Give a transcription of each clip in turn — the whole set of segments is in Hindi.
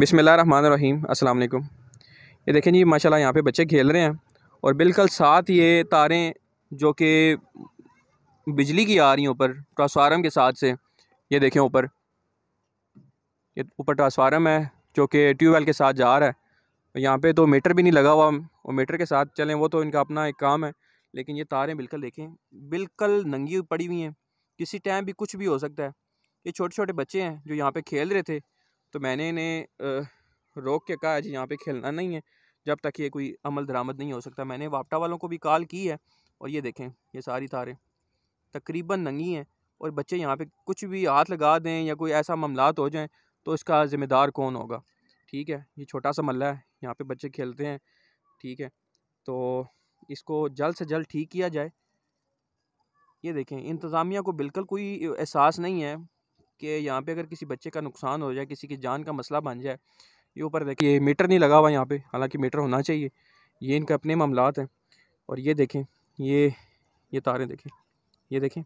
बिसमिल्ल रन रहीम अस्सलाम वालेकुम ये देखें जी माशाल्लाह यहाँ पे बच्चे खेल रहे हैं और बिल्कुल साथ ये तारें जो कि बिजली की आ रही हैं ऊपर ट्रांसफार्म के साथ से ये देखें ऊपर ये ऊपर ट्रांसफार्म है जो कि ट्यूबवेल के साथ जा रहा है और यहाँ पे तो मीटर भी नहीं लगा हुआ और मीटर के साथ चलें वो तो इनका अपना एक काम है लेकिन ये तारें बिल्कुल देखें बिल्कुल नंगी पड़ी हुई हैं किसी टाइम भी कुछ भी हो सकता है ये छोटे छोटे बच्चे हैं जो यहाँ पर खेल रहे थे तो मैंने इन्हें रोक के कहा जी यहाँ पे खेलना नहीं है जब तक ये कोई अमल दरामद नहीं हो सकता मैंने वापटा वालों को भी कॉल की है और ये देखें ये सारी तारें तकरीबन नंगी हैं और बच्चे यहाँ पे कुछ भी हाथ लगा दें या कोई ऐसा मामलात हो जाएँ तो इसका ज़िम्मेदार कौन होगा ठीक है ये छोटा सा मल्ला है यहाँ पर बच्चे खेलते हैं ठीक है तो इसको जल्द से जल्द ठीक किया जाए ये देखें इंतज़ामिया को बिल्कुल कोई एहसास नहीं है कि यहाँ पे अगर किसी बच्चे का नुकसान हो जाए किसी की जान का मसला बन जाए ये ऊपर देखिए मीटर नहीं लगा हुआ यहाँ पे हालांकि मीटर होना चाहिए ये इनके अपने मामलात हैं और ये देखें ये ये तारें देखें ये देखें ये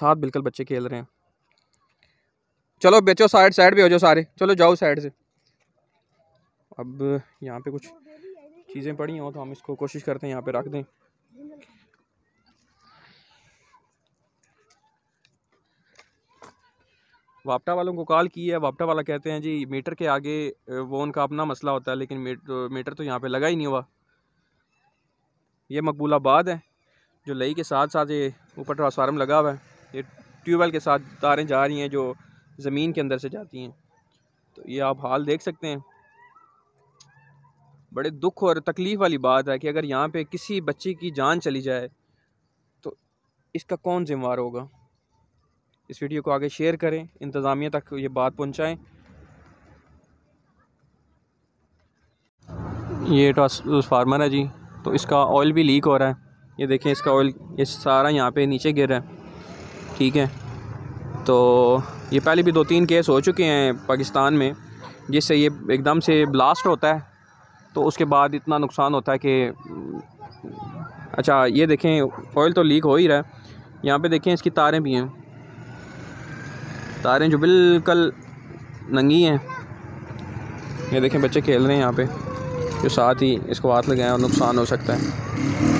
साथ बिल्कुल बच्चे खेल रहे हैं चलो बेचो साइड साइड भी हो जाओ सारे चलो जाओ साइड से अब यहाँ पे कुछ चीज़ें पड़ी हों तो हम इसको कोशिश करते हैं यहाँ पे रख दें वापटा वालों को कॉल की है वापटा वाला कहते हैं जी मीटर के आगे वो उनका अपना मसला होता है लेकिन मीटर तो यहाँ पर लगा ही नहीं हुआ ये मकबूलाबाद है जो लई के साथ साथ ये ऊपर ट्रांसफार्म लगा हुआ है ये ट्यूबवेल के साथ तारें जा रही हैं जो ज़मीन के अंदर से जाती हैं तो ये आप हाल देख सकते हैं बड़े दुख और तकलीफ़ वाली बात है कि अगर यहाँ पे किसी बच्चे की जान चली जाए तो इसका कौन जिम्मेवार होगा इस वीडियो को आगे शेयर करें इंतज़ामिया तक ये बात पहुँचाएँ ये ट्रांसफार्मर है जी तो इसका ऑयल भी लीक हो रहा है ये देखें इसका ऑयल ये सारा यहाँ पे नीचे गिर रहा है ठीक है तो ये पहले भी दो तीन केस हो चुके हैं पाकिस्तान में जिससे ये एकदम से ब्लास्ट होता है तो उसके बाद इतना नुकसान होता है कि अच्छा ये देखें ऑयल तो लीक हो ही रहा है यहाँ पे देखें इसकी तारें भी हैं तारें जो बिल्कुल नंगी हैं ये देखें बच्चे खेल रहे हैं यहाँ पे जो साथ ही इसको हाथ लगाए और नुकसान हो सकता है